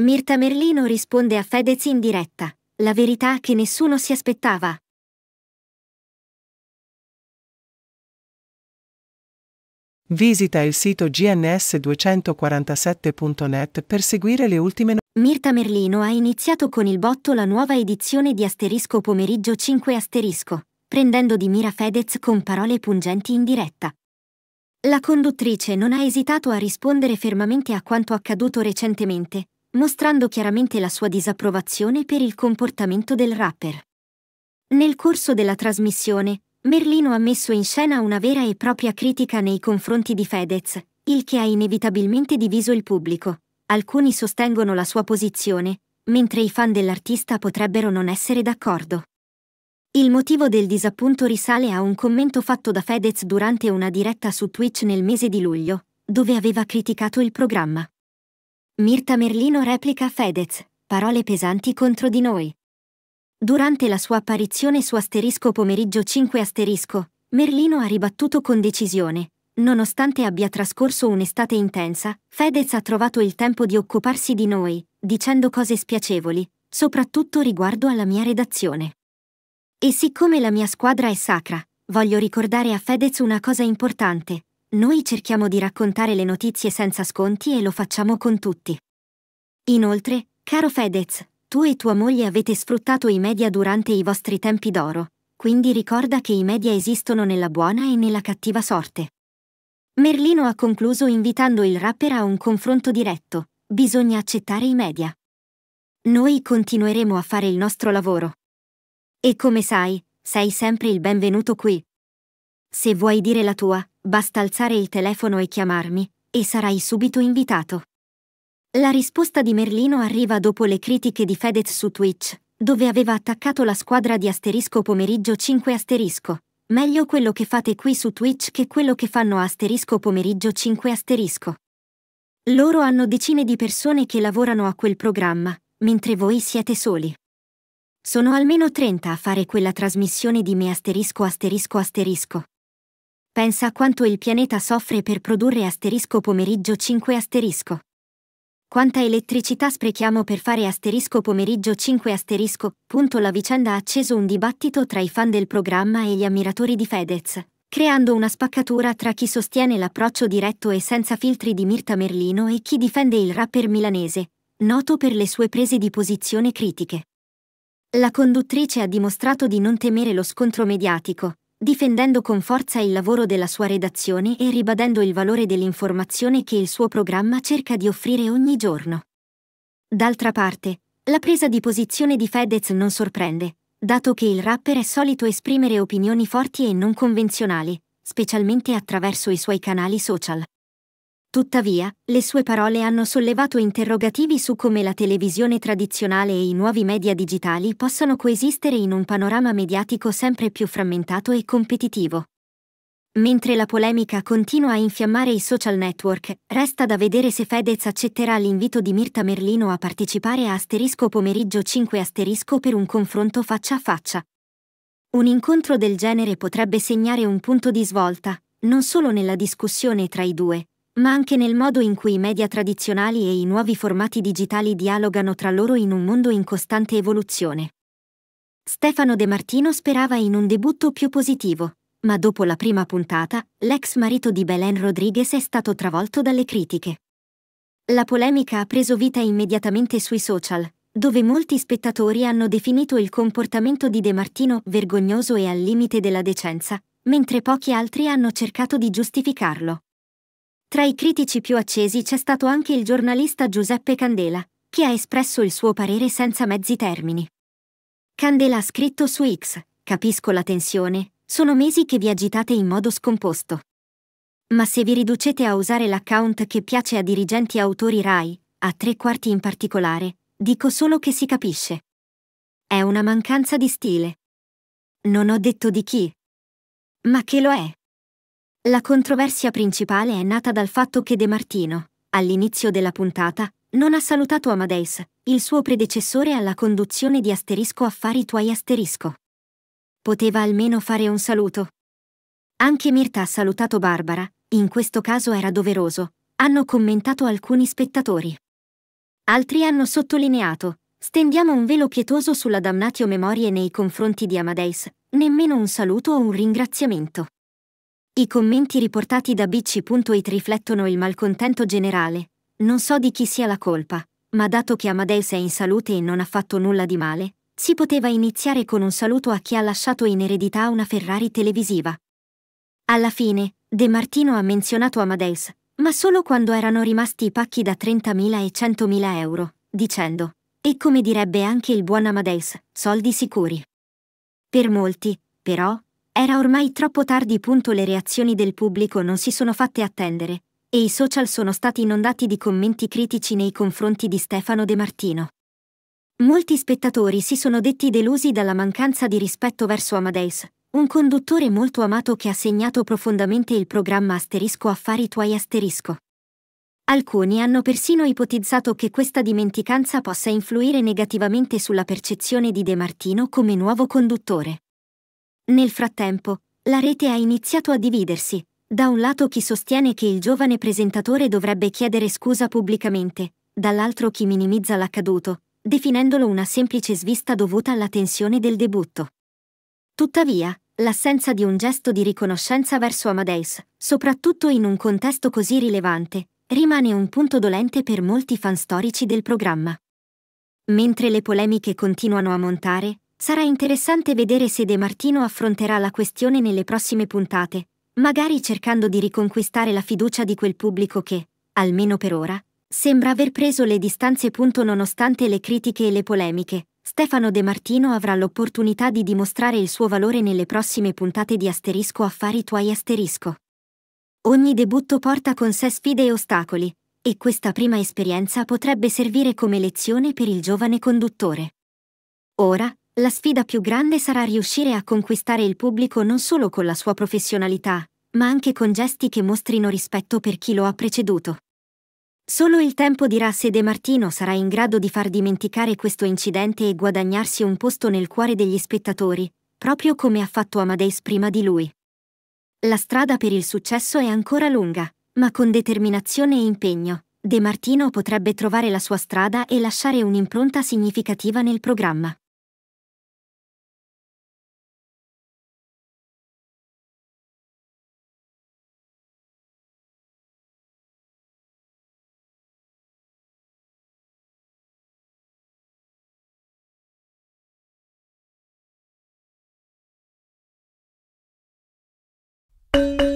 Mirta Merlino risponde a Fedez in diretta, la verità che nessuno si aspettava. Visita il sito gns247.net per seguire le ultime notizie. Mirta Merlino ha iniziato con il botto la nuova edizione di Asterisco Pomeriggio 5 Asterisco, prendendo di mira Fedez con parole pungenti in diretta. La conduttrice non ha esitato a rispondere fermamente a quanto accaduto recentemente, mostrando chiaramente la sua disapprovazione per il comportamento del rapper. Nel corso della trasmissione, Merlino ha messo in scena una vera e propria critica nei confronti di Fedez, il che ha inevitabilmente diviso il pubblico. Alcuni sostengono la sua posizione, mentre i fan dell'artista potrebbero non essere d'accordo. Il motivo del disappunto risale a un commento fatto da Fedez durante una diretta su Twitch nel mese di luglio, dove aveva criticato il programma. Mirta Merlino replica Fedez, parole pesanti contro di noi. Durante la sua apparizione su Asterisco pomeriggio 5 Asterisco, Merlino ha ribattuto con decisione. Nonostante abbia trascorso un'estate intensa, Fedez ha trovato il tempo di occuparsi di noi, dicendo cose spiacevoli, soprattutto riguardo alla mia redazione. E siccome la mia squadra è sacra, voglio ricordare a Fedez una cosa importante, noi cerchiamo di raccontare le notizie senza sconti e lo facciamo con tutti. Inoltre, caro Fedez, tu e tua moglie avete sfruttato i media durante i vostri tempi d'oro, quindi ricorda che i media esistono nella buona e nella cattiva sorte. Merlino ha concluso invitando il rapper a un confronto diretto. Bisogna accettare i media. Noi continueremo a fare il nostro lavoro. E come sai, sei sempre il benvenuto qui. Se vuoi dire la tua, Basta alzare il telefono e chiamarmi, e sarai subito invitato. La risposta di Merlino arriva dopo le critiche di Fedez su Twitch, dove aveva attaccato la squadra di asterisco pomeriggio 5 asterisco. Meglio quello che fate qui su Twitch che quello che fanno asterisco pomeriggio 5 asterisco. Loro hanno decine di persone che lavorano a quel programma, mentre voi siete soli. Sono almeno 30 a fare quella trasmissione di me asterisco asterisco asterisco pensa a quanto il pianeta soffre per produrre asterisco pomeriggio 5 asterisco. Quanta elettricità sprechiamo per fare asterisco pomeriggio 5 asterisco, punto la vicenda ha acceso un dibattito tra i fan del programma e gli ammiratori di Fedez, creando una spaccatura tra chi sostiene l'approccio diretto e senza filtri di Mirta Merlino e chi difende il rapper milanese, noto per le sue prese di posizione critiche. La conduttrice ha dimostrato di non temere lo scontro mediatico, difendendo con forza il lavoro della sua redazione e ribadendo il valore dell'informazione che il suo programma cerca di offrire ogni giorno. D'altra parte, la presa di posizione di Fedez non sorprende, dato che il rapper è solito esprimere opinioni forti e non convenzionali, specialmente attraverso i suoi canali social. Tuttavia, le sue parole hanno sollevato interrogativi su come la televisione tradizionale e i nuovi media digitali possano coesistere in un panorama mediatico sempre più frammentato e competitivo. Mentre la polemica continua a infiammare i social network, resta da vedere se Fedez accetterà l'invito di Mirta Merlino a partecipare a Asterisco pomeriggio 5 Asterisco per un confronto faccia a faccia. Un incontro del genere potrebbe segnare un punto di svolta, non solo nella discussione tra i due, ma anche nel modo in cui i media tradizionali e i nuovi formati digitali dialogano tra loro in un mondo in costante evoluzione. Stefano De Martino sperava in un debutto più positivo, ma dopo la prima puntata, l'ex marito di Belen Rodriguez è stato travolto dalle critiche. La polemica ha preso vita immediatamente sui social, dove molti spettatori hanno definito il comportamento di De Martino vergognoso e al limite della decenza, mentre pochi altri hanno cercato di giustificarlo. Tra i critici più accesi c'è stato anche il giornalista Giuseppe Candela, che ha espresso il suo parere senza mezzi termini. Candela ha scritto su X, capisco la tensione, sono mesi che vi agitate in modo scomposto. Ma se vi riducete a usare l'account che piace a dirigenti autori RAI, a tre quarti in particolare, dico solo che si capisce. È una mancanza di stile. Non ho detto di chi. Ma che lo è? La controversia principale è nata dal fatto che De Martino, all'inizio della puntata, non ha salutato Amadeus, il suo predecessore alla conduzione di Asterisco Affari Tuoi Asterisco. Poteva almeno fare un saluto. Anche Mirta ha salutato Barbara, in questo caso era doveroso, hanno commentato alcuni spettatori. Altri hanno sottolineato, stendiamo un velo pietoso sulla damnatio memorie nei confronti di Amadeus, nemmeno un saluto o un ringraziamento. I commenti riportati da Bicci.it riflettono il malcontento generale. Non so di chi sia la colpa, ma dato che Amadeus è in salute e non ha fatto nulla di male, si poteva iniziare con un saluto a chi ha lasciato in eredità una Ferrari televisiva. Alla fine, De Martino ha menzionato Amadeus, ma solo quando erano rimasti i pacchi da 30.000 e 100.000 euro, dicendo, e come direbbe anche il buon Amadeus, soldi sicuri. Per molti, però, era ormai troppo tardi punto le reazioni del pubblico non si sono fatte attendere, e i social sono stati inondati di commenti critici nei confronti di Stefano De Martino. Molti spettatori si sono detti delusi dalla mancanza di rispetto verso Amadeus, un conduttore molto amato che ha segnato profondamente il programma asterisco affari tuoi asterisco. Alcuni hanno persino ipotizzato che questa dimenticanza possa influire negativamente sulla percezione di De Martino come nuovo conduttore. Nel frattempo, la rete ha iniziato a dividersi. Da un lato chi sostiene che il giovane presentatore dovrebbe chiedere scusa pubblicamente, dall'altro chi minimizza l'accaduto, definendolo una semplice svista dovuta alla tensione del debutto. Tuttavia, l'assenza di un gesto di riconoscenza verso Amadeus, soprattutto in un contesto così rilevante, rimane un punto dolente per molti fan storici del programma. Mentre le polemiche continuano a montare, Sarà interessante vedere se De Martino affronterà la questione nelle prossime puntate, magari cercando di riconquistare la fiducia di quel pubblico che, almeno per ora, sembra aver preso le distanze. Punto Nonostante le critiche e le polemiche, Stefano De Martino avrà l'opportunità di dimostrare il suo valore nelle prossime puntate di Asterisco Affari Tuoi Asterisco. Ogni debutto porta con sé sfide e ostacoli, e questa prima esperienza potrebbe servire come lezione per il giovane conduttore. Ora, la sfida più grande sarà riuscire a conquistare il pubblico non solo con la sua professionalità, ma anche con gesti che mostrino rispetto per chi lo ha preceduto. Solo il tempo dirà se De Martino sarà in grado di far dimenticare questo incidente e guadagnarsi un posto nel cuore degli spettatori, proprio come ha fatto Amadeus prima di lui. La strada per il successo è ancora lunga, ma con determinazione e impegno, De Martino potrebbe trovare la sua strada e lasciare un'impronta significativa nel programma. you